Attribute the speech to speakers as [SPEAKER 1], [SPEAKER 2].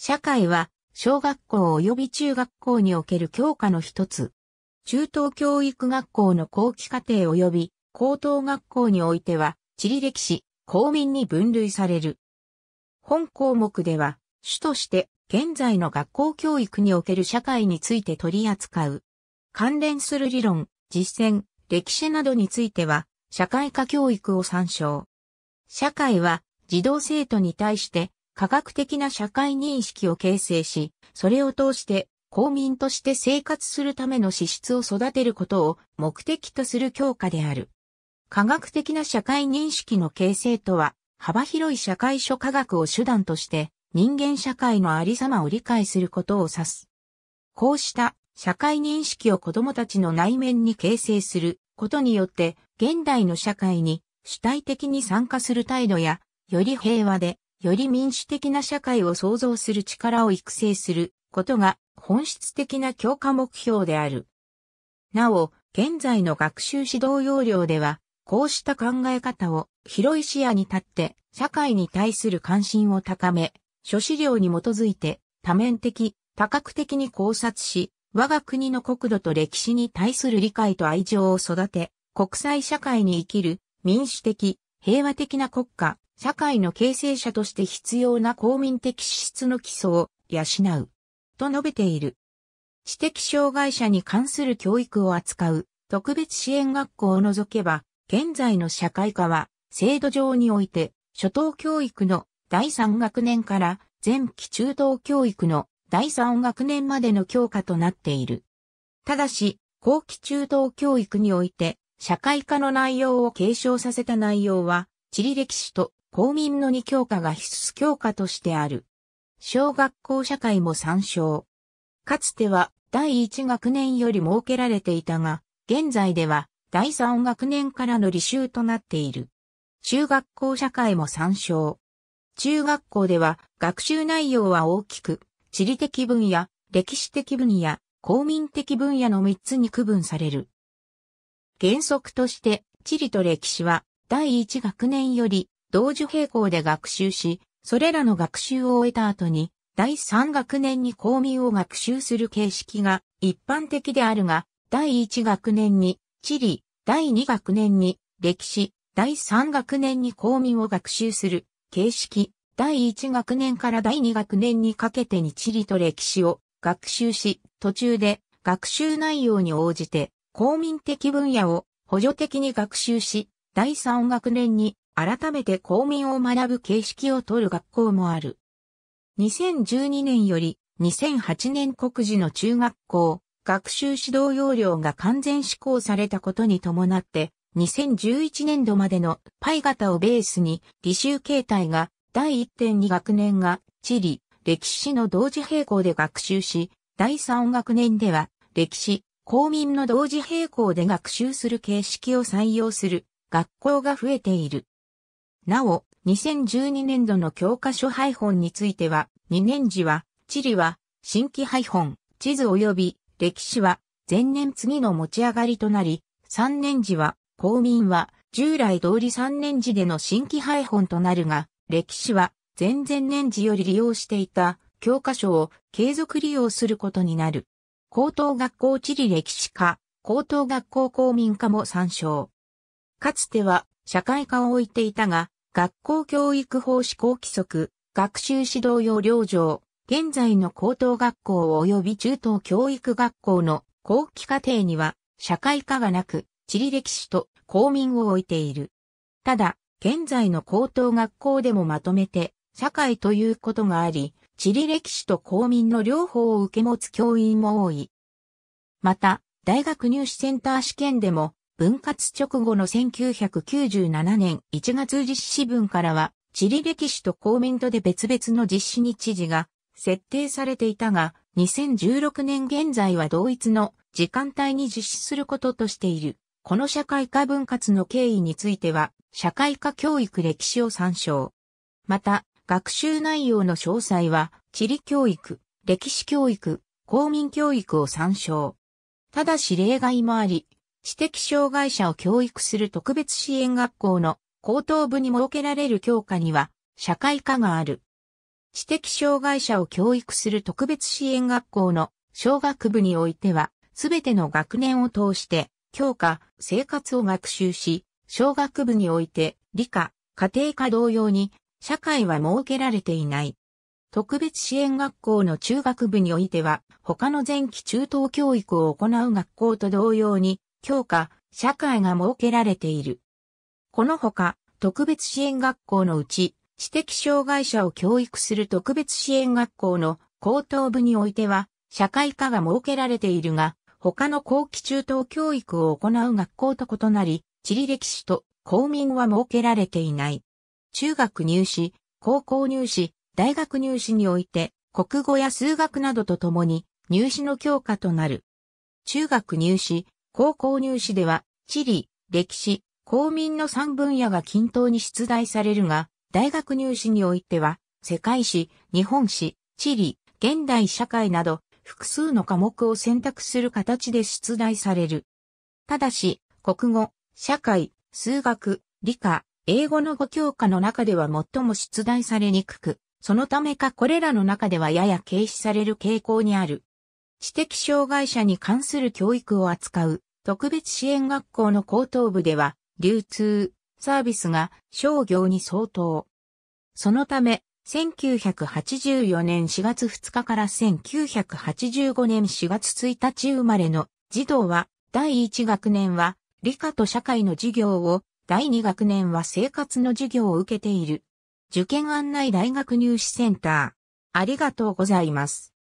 [SPEAKER 1] 社会は小学校及び中学校における教科の一つ。中等教育学校の後期課程及び高等学校においては地理歴史、公民に分類される。本項目では主として現在の学校教育における社会について取り扱う。関連する理論、実践、歴史などについては社会科教育を参照。社会は児童生徒に対して科学的な社会認識を形成し、それを通して公民として生活するための資質を育てることを目的とする教科である。科学的な社会認識の形成とは、幅広い社会諸科学を手段として、人間社会のありさまを理解することを指す。こうした社会認識を子供たちの内面に形成することによって、現代の社会に主体的に参加する態度や、より平和でより民主的な社会を創造する力を育成することが本質的な強化目標である。なお、現在の学習指導要領では、こうした考え方を広い視野に立って社会に対する関心を高め、諸資料に基づいて多面的、多角的に考察し、我が国の国土と歴史に対する理解と愛情を育て、国際社会に生きる民主的、平和的な国家、社会の形成者として必要な公民的資質の基礎を養う。と述べている。知的障害者に関する教育を扱う特別支援学校を除けば、現在の社会科は制度上において初等教育の第3学年から前期中等教育の第3学年までの教科となっている。ただし、後期中等教育において、社会科の内容を継承させた内容は、地理歴史と公民の2教科が必須教科としてある。小学校社会も参照。かつては第1学年より設けられていたが、現在では第3学年からの履修となっている。中学校社会も参照。中学校では学習内容は大きく、地理的分野、歴史的分野、公民的分野の3つに区分される。原則として、地理と歴史は、第一学年より、同時並行で学習し、それらの学習を終えた後に、第3学年に公民を学習する形式が一般的であるが、第1学年に地理、第2学年に歴史、第3学年に公民を学習する形式、第1学年から第2学年にかけてに地理と歴史を学習し、途中で学習内容に応じて公民的分野を補助的に学習し、第3学年に改めて公民を学ぶ形式を取る学校もある。2012年より2008年国時の中学校、学習指導要領が完全施行されたことに伴って、2011年度までのパイ型をベースに、履修形態が第1.2学年が地理、歴史の同時並行で学習し、第3学年では歴史、公民の同時並行で学習する形式を採用する学校が増えている。なお、2012年度の教科書配本については、2年時は、地理は、新規配本、地図及び歴史は、前年次の持ち上がりとなり、3年時は、公民は、従来通り3年時での新規配本となるが、歴史は、前々年時より利用していた教科書を継続利用することになる。高等学校地理歴史科、高等学校公民科も参照。かつては社会科を置いていたが、学校教育法施行規則、学習指導要領上、現在の高等学校及び中等教育学校の後期課程には社会科がなく、地理歴史と公民を置いている。ただ、現在の高等学校でもまとめて社会ということがあり、地理歴史と公民の両方を受け持つ教員も多い。また、大学入試センター試験でも、分割直後の1997年1月実施分からは、地理歴史と公民とで別々の実施日時が設定されていたが、2016年現在は同一の時間帯に実施することとしている。この社会科分割の経緯については、社会科教育歴史を参照。また、学習内容の詳細は、地理教育、歴史教育、公民教育を参照。ただし例外もあり、知的障害者を教育する特別支援学校の高等部に設けられる教科には、社会科がある。知的障害者を教育する特別支援学校の小学部においては、すべての学年を通して、教科、生活を学習し、小学部において、理科、家庭科同様に、社会は設けられていない。特別支援学校の中学部においては、他の前期中等教育を行う学校と同様に、教科、社会が設けられている。このほか、特別支援学校のうち、知的障害者を教育する特別支援学校の高等部においては、社会科が設けられているが、他の後期中等教育を行う学校と異なり、地理歴史と公民は設けられていない。中学入試、高校入試、大学入試において、国語や数学などとともに入試の教科となる。中学入試、高校入試では、地理、歴史、公民の3分野が均等に出題されるが、大学入試においては、世界史、日本史、地理、現代社会など、複数の科目を選択する形で出題される。ただし、国語、社会、数学、理科、英語の5教科の中では最も出題されにくく、そのためかこれらの中ではやや軽視される傾向にある。知的障害者に関する教育を扱う特別支援学校の高等部では、流通、サービスが商業に相当。そのため、1984年4月2日から1985年4月1日生まれの児童は、第1学年は理科と社会の授業を第2学年は生活の授業を受けている。受験案内大学入試センター。ありがとうございます。